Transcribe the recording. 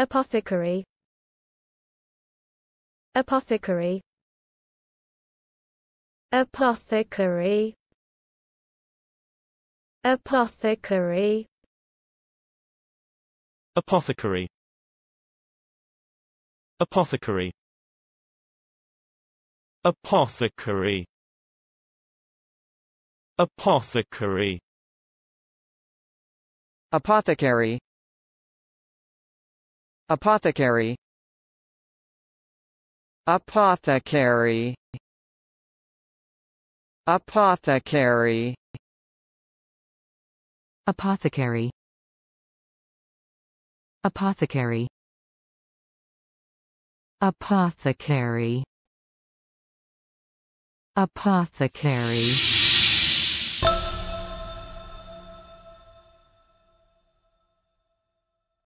Apothecary Apothecary Apothecary Apothecary Apothecary Apothecary Apothecary Apothecary Apothecary Apothecary Apothecary Apothecary Apothecary Apothecary Apothecary Apothecary